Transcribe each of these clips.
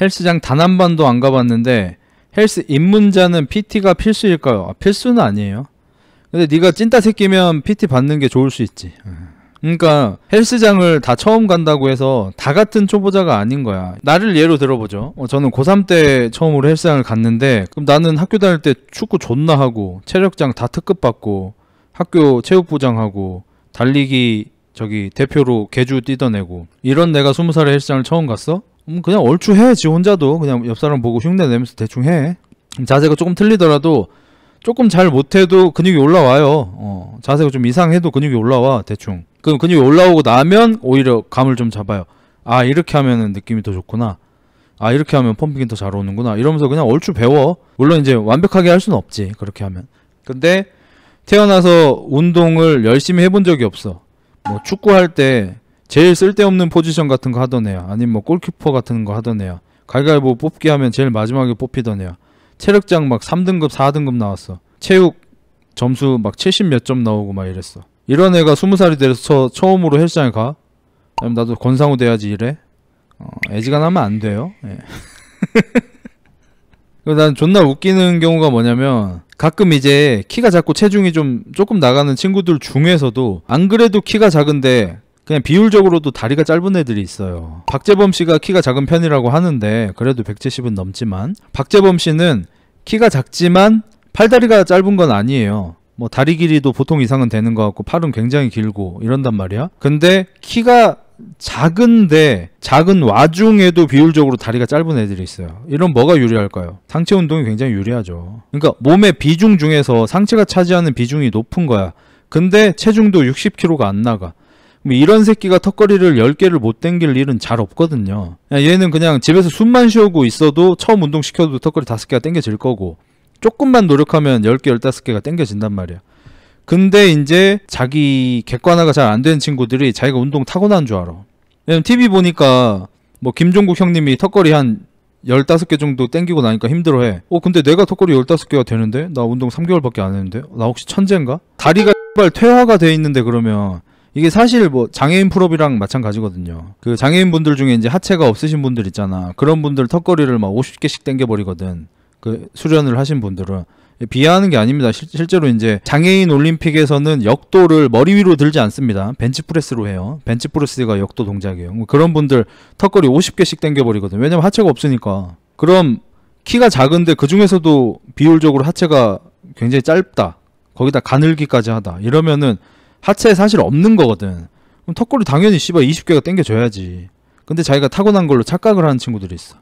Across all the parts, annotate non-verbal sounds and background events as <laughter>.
헬스장 단 한 번도 안 가봤는데 헬스 입문자는 PT가 필수일까요? 아, 필수는 아니에요. 근데 네가 찐따 새끼면 PT 받는 게 좋을 수 있지. 그러니까 헬스장을 다 처음 간다고 해서 다 같은 초보자가 아닌 거야. 나를 예로 들어보죠. 어, 저는 고3 때 처음으로 헬스장을 갔는데 그럼 나는 학교 다닐 때 축구 존나 하고 체력장 다 특급 받고 학교 체육부장하고 달리기 저기 대표로 개주 뛰던 애고 이런 내가 20살에 헬스장을 처음 갔어? 음, 그냥 얼추 해. 지 혼자도 그냥 옆 사람 보고 흉내 내면서 대충 해. 자세가 조금 틀리더라도 조금 잘 못해도 근육이 올라와요. 어, 자세가 좀 이상해도 근육이 올라와 대충. 그럼 근육이 올라오고 나면 오히려 감을 좀 잡아요. 아 이렇게 하면은 느낌이 더 좋구나. 아 이렇게 하면 펌핑이 더 잘 오는구나. 이러면서 그냥 얼추 배워. 물론 이제 완벽하게 할 수는 없지 그렇게 하면. 근데 태어나서 운동을 열심히 해본 적이 없어. 뭐 축구할 때 제일 쓸데없는 포지션 같은 거 하던 애야. 아니면 뭐 골키퍼 같은 거 하던 애야. 갈갈보 뽑기 하면 제일 마지막에 뽑히던 애야. 체력장 막 3등급, 4등급 나왔어. 체육 점수 막 70 몇 점 나오고 막 이랬어. 이런 애가 20살이 돼서 처음으로 헬스장에 가? 그럼 나도 권상우 돼야지 이래? 어, 애지간하면 안 돼요. 예. <laughs> 난 존나 웃기는 경우가 뭐냐면 가끔 이제 키가 작고 체중이 좀 조금 나가는 친구들 중에서도 안 그래도 키가 작은데 그냥 비율적으로도 다리가 짧은 애들이 있어요. 박재범 씨가 키가 작은 편이라고 하는데 그래도 170은 넘지만 박재범 씨는 키가 작지만 팔다리가 짧은 건 아니에요. 뭐 다리 길이도 보통 이상은 되는 것 같고 팔은 굉장히 길고 이런단 말이야. 근데 키가 작은데 작은 와중에도 비율적으로 다리가 짧은 애들이 있어요. 이런 뭐가 유리할까요? 상체 운동이 굉장히 유리하죠. 그러니까 몸의 비중 중에서 상체가 차지하는 비중이 높은 거야. 근데 체중도 60kg가 안 나가. 뭐 이런 새끼가 턱걸이를 10개를 못 당길 일은 잘 없거든요. 얘는 그냥 집에서 숨만 쉬고 있어도 처음 운동시켜도 턱걸이 5개가 당겨질 거고 조금만 노력하면 10개, 15개가 당겨진단 말이야. 근데 이제 자기 객관화가 잘 안 되는 친구들이 자기가 운동 타고난 줄 알아. 왜냐 TV 보니까 뭐 김종국 형님이 턱걸이 한 15개 정도 땡기고 나니까 힘들어해. 어 근데 내가 턱걸이 15개가 되는데? 나 운동 3개월밖에 안 했는데? 나 혹시 천재인가? 다리가 <laughs> 발 퇴화가 돼 있는데 그러면 이게 사실 뭐 장애인 풀업이랑 마찬가지거든요. 그 장애인 분들 중에 이제 하체가 없으신 분들 있잖아. 그런 분들 턱걸이를 막 50개씩 당겨버리거든. 그 수련을 하신 분들은. 비하하는 게 아닙니다. 실, 실제로 이제 장애인 올림픽에서는 역도를 머리 위로 들지 않습니다. 벤치프레스로 해요. 벤치프레스가 역도 동작이에요. 뭐 그런 분들 턱걸이 50개씩 당겨버리거든. 왜냐면 하체가 없으니까. 그럼 키가 작은데 그 중에서도 비율적으로 하체가 굉장히 짧다. 거기다 가늘기까지 하다. 이러면은 하체에 사실 없는 거거든. 그럼 턱걸이 당연히 씨발 20개가 땡겨줘야지. 근데 자기가 타고난 걸로 착각을 하는 친구들이 있어.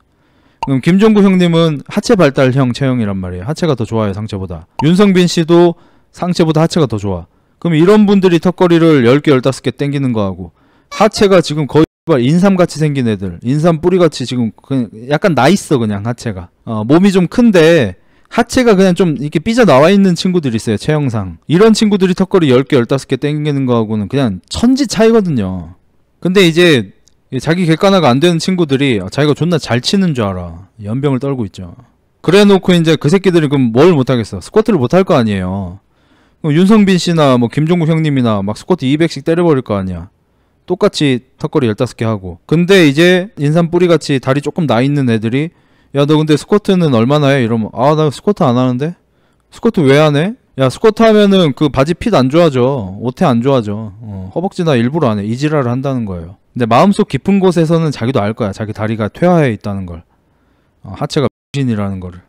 그럼 김종구 형님은 하체 발달형 체형이란 말이에요. 하체가 더 좋아요, 상체보다. 윤성빈 씨도 상체보다 하체가 더 좋아. 그럼 이런 분들이 턱걸이를 10개, 15개 땡기는 거하고 하체가 지금 거의 인삼같이 생긴 애들, 인삼 뿌리같이 지금 그 약간 나 있어 그냥 하체가. 어, 몸이 좀 큰데 하체가 그냥 좀 이렇게 삐져나와 있는 친구들이 있어요. 체형상. 이런 친구들이 턱걸이 10개, 15개 땡기는 거하고는 그냥 천지 차이거든요. 근데 이제 자기 객관화가 안 되는 친구들이 아, 자기가 존나 잘 치는 줄 알아. 연병을 떨고 있죠. 그래 놓고 이제 그 새끼들이 그럼 뭘 못하겠어. 스쿼트를 못 할 거 아니에요. 윤성빈 씨나 뭐 김종국 형님이나 막 스쿼트 200씩 때려버릴 거 아니야. 똑같이 턱걸이 15개 하고. 근데 이제 인삼 뿌리같이 다리 조금 나 있는 애들이 야너 근데 스쿼트는 얼마나 해? 이러면 아 나 스쿼트 안 하는데 스쿼트 왜 안 해? 야 스쿼트 하면은 그 바지 핏 안 좋아져 옷태안 좋아져 어, 허벅지나 일부러 안 해 이지랄을 한다는 거예요 근데 마음속 깊은 곳에서는 자기도 알 거야 자기 다리가 퇴화해 있다는 걸 어, 하체가 부진이라는 거를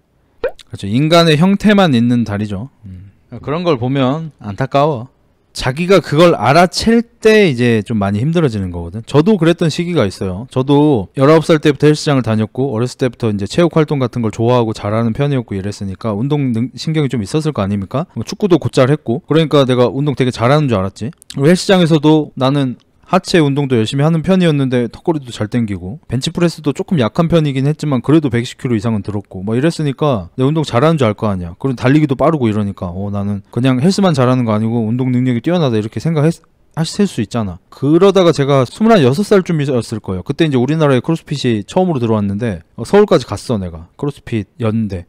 그렇죠 인간의 형태만 있는 다리죠 음. 그런 걸 보면 안타까워 자기가 그걸 알아챌 때 이제 좀 많이 힘들어지는 거거든. 저도 그랬던 시기가 있어요. 저도 19살 때부터 헬스장을 다녔고 어렸을 때부터 이제 체육 활동 같은 걸 좋아하고 잘하는 편이었고 이랬으니까 운동 능, 신경이 좀 있었을 거 아닙니까? 뭐 축구도 곧잘 했고 그러니까 내가 운동 되게 잘하는 줄 알았지. 헬스장에서도 나는 하체 운동도 열심히 하는 편이었는데 턱걸이도 잘 땡기고 벤치프레스도 조금 약한 편이긴 했지만 그래도 110kg 이상은 들었고 막 이랬으니까 내 운동 잘하는 줄 알 거 아니야 그리고 달리기도 빠르고 이러니까 어 나는 그냥 헬스만 잘하는 거 아니고 운동 능력이 뛰어나다 이렇게 생각했 하실 수 있잖아. 그러다가 제가 26살쯤이었을 거예요. 그때 이제 우리나라에 크로스핏이 처음으로 들어왔는데 어, 서울까지 갔어 내가. 크로스핏 연대.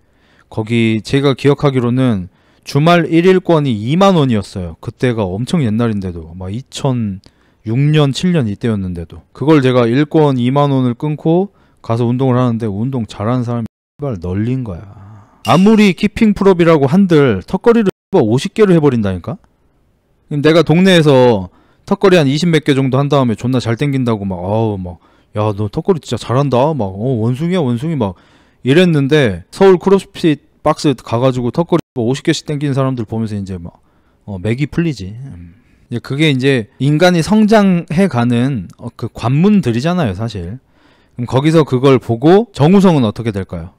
거기 제가 기억하기로는 주말 1일권이 2만 원이었어요. 그때가 엄청 옛날인데도 막 2000... 6년, 7년 이때였는데도 그걸 제가 1권 2만 원을 끊고 가서 운동을 하는데 운동 잘하는 사람이 발 널린 거야. 아무리 키핑 풀업이라고 한들 턱걸이를 50개를 해버린다니까? 내가 동네에서 턱걸이 한 20 몇 개 정도 한 다음에 존나 잘 땡긴다고 막 아우 막 야 너 턱걸이 진짜 잘한다 막 어 원숭이야 원숭이 막 이랬는데 서울 크로스핏 박스 가가지고 턱걸이 50개씩 땡기는 사람들 보면서 이제 막 어, 맥이 풀리지. 음. 이제 그게 이제 인간이 성장해 가는 어, 그 관문들이잖아요, 사실. 그럼 거기서 그걸 보고 정우성은 어떻게 될까요?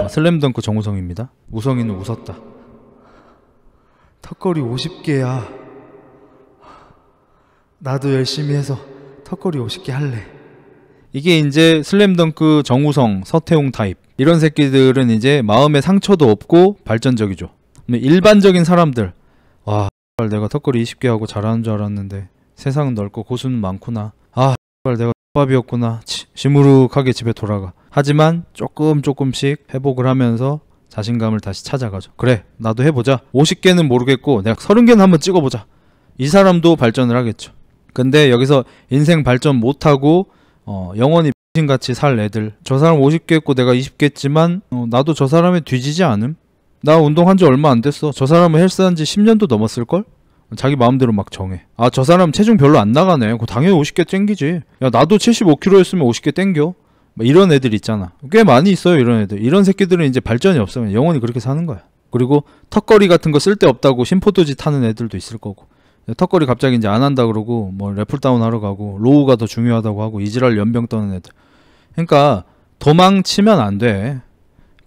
아, 슬램덩크 정우성입니다. 우성이는 웃었다. 턱걸이 50개야. 나도 열심히 해서 턱걸이 50개 할래. 이게 이제 슬램덩크 정우성, 서태웅 타입. 이런 새끼들은 이제 마음의 상처도 없고 발전적이죠. 일반적인 사람들, 내가 턱걸이 20개 하고 잘하는 줄 알았는데 세상은 넓고 고수는 많구나. 아, 내가 밥이었구나. 시무룩하게 집에 돌아가. 하지만 조금 조금씩 회복을 하면서 자신감을 다시 찾아가죠. 그래, 나도 해보자. 50개는 모르겠고 내가 30개는 한번 찍어보자. 이 사람도 발전을 하겠죠. 근데 여기서 인생 발전 못하고 어, 영원히 같이살 애들 저 사람 50개 했고 내가 20개 했지만 어, 나도 저 사람에 뒤지지 않음 나 운동한 지 얼마 안 됐어. 저 사람은 헬스한 지 10년도 넘었을걸? 자기 마음대로 막 정해. 아, 저 사람 체중 별로 안 나가네. 그 당연히 50개 땡기지. 야, 나도 75kg였으면 50개 땡겨. 뭐 이런 애들 있잖아. 꽤 많이 있어요, 이런 애들. 이런 새끼들은 이제 발전이 없으면 영원히 그렇게 사는 거야. 그리고 턱걸이 같은 거 쓸데없다고 심포도지 타는 애들도 있을 거고. 턱걸이 갑자기 이제 안 한다 그러고 뭐 래플다운 하러 가고 로우가 더 중요하다고 하고 이지랄 연병 떠는 애들. 그러니까 도망치면 안 돼.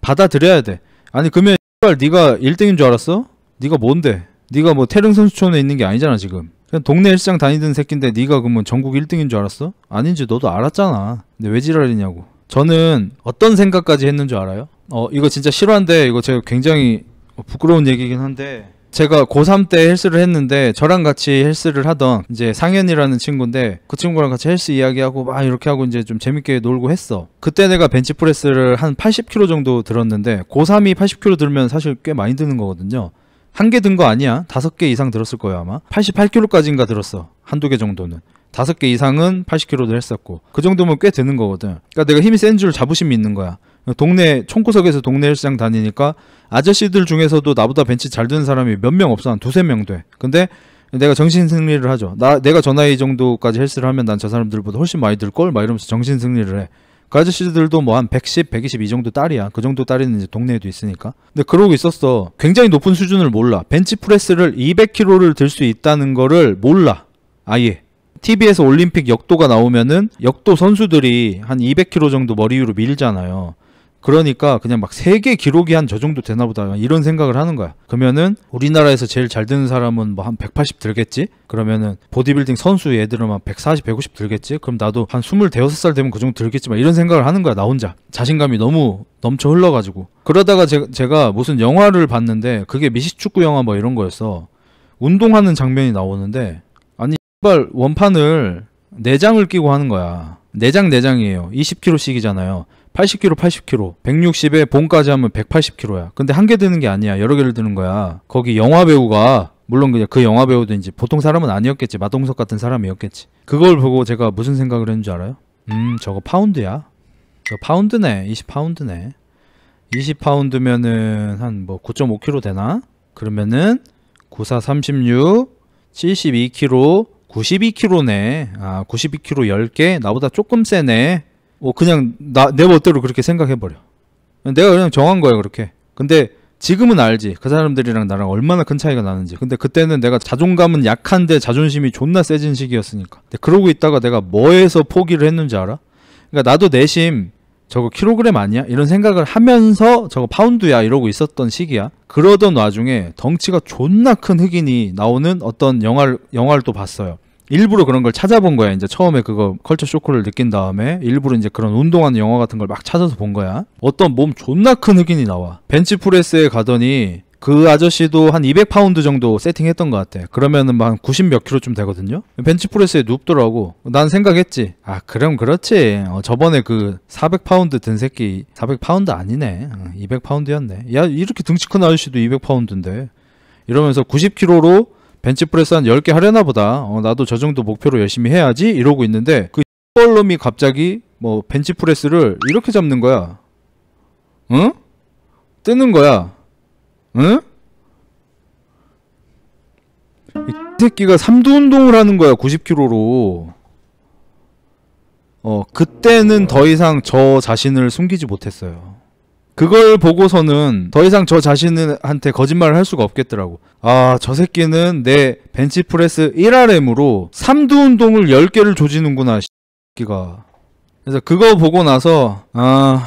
받아들여야 돼. 아니 그러면 씨발 네가 1등인 줄 알았어? 네가 뭔데? 네가 뭐 태릉 선수촌에 있는 게 아니잖아 지금 그냥 동네 헬스장 다니던 새낀데 네가 그러면 뭐 전국 1등인 줄 알았어? 아닌지 너도 알았잖아 근데 왜 지랄이냐고 저는 어떤 생각까지 했는 줄 알아요? 어 이거 진짜 싫어한데 이거 제가 굉장히 부끄러운 얘기긴 한데 제가 고3 때 헬스를 했는데 저랑 같이 헬스를 하던 이제 상현이라는 친구인데 그 친구랑 같이 헬스 이야기하고 막 이렇게 하고 이제 좀 재밌게 놀고 했어. 그때 내가 벤치프레스를 한 80kg 정도 들었는데 고3이 80kg 들면 사실 꽤 많이 드는 거거든요. 한 개 든 거 아니야. 다섯 개 이상 들었을 거예요 아마. 88kg까지인가 들었어. 한두 개 정도는. 다섯 개 이상은 80kg도 했었고 그 정도면 꽤 되는 거거든. 그러니까 내가 힘이 센 줄 자부심이 있는 거야. 동네 총구석에서 동네 일상 다니니까 아저씨들 중에서도 나보다 벤치 잘 드는 사람이 몇 명 없어 한 두세 명 돼. 근데 내가 정신 승리를 하죠. 나 내가 저 나이 정도까지 헬스를 하면 난 저 사람들보다 훨씬 많이 들걸막 이러면서 정신 승리를 해. 그 아저씨들도 뭐 한 110, 120 이 정도 딸이야. 그 정도 딸이는 이제 동네에도 있으니까. 근데 그러고 있었어. 굉장히 높은 수준을 몰라. 벤치프레스를 200kg를 들 수 있다는 거를 몰라. 아예. TV에서 올림픽 역도가 나오면은 역도 선수들이 한 200kg 정도 머리 위로 밀잖아요. 그러니까 그냥 막 세계 기록이 한 저 정도 되나 보다 이런 생각을 하는 거야 그러면은 우리나라에서 제일 잘 드는 사람은 뭐 한 180 들겠지 그러면은 보디빌딩 선수 얘들은 한 140, 150 들겠지 그럼 나도 한 20, 5살 되면 그 정도 들겠지 만 이런 생각을 하는 거야 나 혼자 자신감이 너무 넘쳐 흘러가지고 그러다가 제, 가 무슨 영화를 봤는데 그게 미식축구 영화 뭐 이런 거였어 운동하는 장면이 나오는데 아니 발 원판을 내장을 끼고 하는 거야 내장 내장이에요 20kg씩이잖아요 80kg, 80kg, 160에 본까지 하면 180kg야. 근데 한 개 드는 게 아니야. 여러 개를 드는 거야. 거기 영화 배우가 물론 그냥 그 영화 배우든지 보통 사람은 아니었겠지. 마동석 같은 사람이었겠지. 그걸 보고 제가 무슨 생각을 했는 지 알아요? 음, 저거 파운드야. 저 파운드네. 20파운드네. 20파운드면은 한 뭐 9.5kg 되나? 그러면은 94 36 72kg 92kg네. 아, 92kg 10개 나보다 조금 세네. 뭐 그냥 나, 내 멋대로 그렇게 생각해버려. 내가 그냥 정한 거야 그렇게. 근데 지금은 알지. 그 사람들이랑 나랑 얼마나 큰 차이가 나는지. 근데 그때는 내가 자존감은 약한데 자존심이 존나 세진 시기였으니까. 근데 그러고 있다가 내가 뭐에서 포기를 했는지 알아? 그러니까 나도 내심 저거 킬로그램 아니야? 이런 생각을 하면서 저거 파운드야 이러고 있었던 시기야. 그러던 와중에 덩치가 존나 큰 흑인이 나오는 어떤 영화를 영화를 또 봤어요. 일부러 그런 걸 찾아본 거야. 이제 처음에 그거 컬처 쇼크를 느낀 다음에 일부러 이제 그런 운동하는 영화 같은 걸 막 찾아서 본 거야. 어떤 몸 존나 큰 흑인이 나와. 벤치프레스에 가더니 그 아저씨도 한 200파운드 정도 세팅했던 것 같아. 그러면은 막90몇 킬로쯤 되거든요? 벤치프레스에 눕더라고. 난 생각했지. 아, 그럼 그렇지. 어, 저번에 그 400파운드 든 새끼, 400파운드 아니네. 200파운드였네. 야, 이렇게 등치 큰 아저씨도 200파운드인데. 이러면서 90킬로로 벤치프레스 한 10개 하려나 보다. 어, 나도 저 정도 목표로 열심히 해야지 이러고 있는데 그 X벌 놈이 갑자기 뭐 벤치프레스를 이렇게 잡는 거야. 응? 뜨는 거야. 응? 이 새끼가 3두 운동을 하는 거야 90kg로 어 그때는 더 이상 저 자신을 숨기지 못했어요 그걸 보고서는 더 이상 저 자신한테 거짓말을 할 수가 없겠더라고. 아, 저 새끼는 내 벤치프레스 1RM으로 3두 운동을 10개를 조지는구나, 새끼가. 그래서 그거 보고 나서, 아,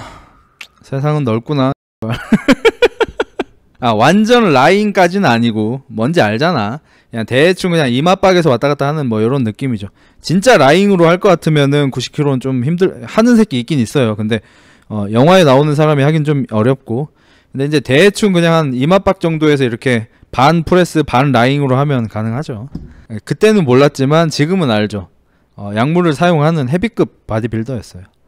세상은 넓구나. <laughs> 아, 완전 라인까지는 아니고, 뭔지 알잖아. 그냥 대충 그냥 이마박에서 왔다 갔다 하는 뭐 이런 느낌이죠. 진짜 라인으로 할 것 같으면은 90kg는 좀 힘들, 하는 새끼 있긴 있어요. 근데 어, 영화에 나오는 사람이 하긴 좀 어렵고 근데 이제 대충 그냥 한 이마박 정도에서 이렇게 반 프레스 반 라잉으로 하면 가능하죠. 예, 그때는 몰랐지만 지금은 알죠. 어, 약물을 사용하는 헤비급 바디빌더였어요.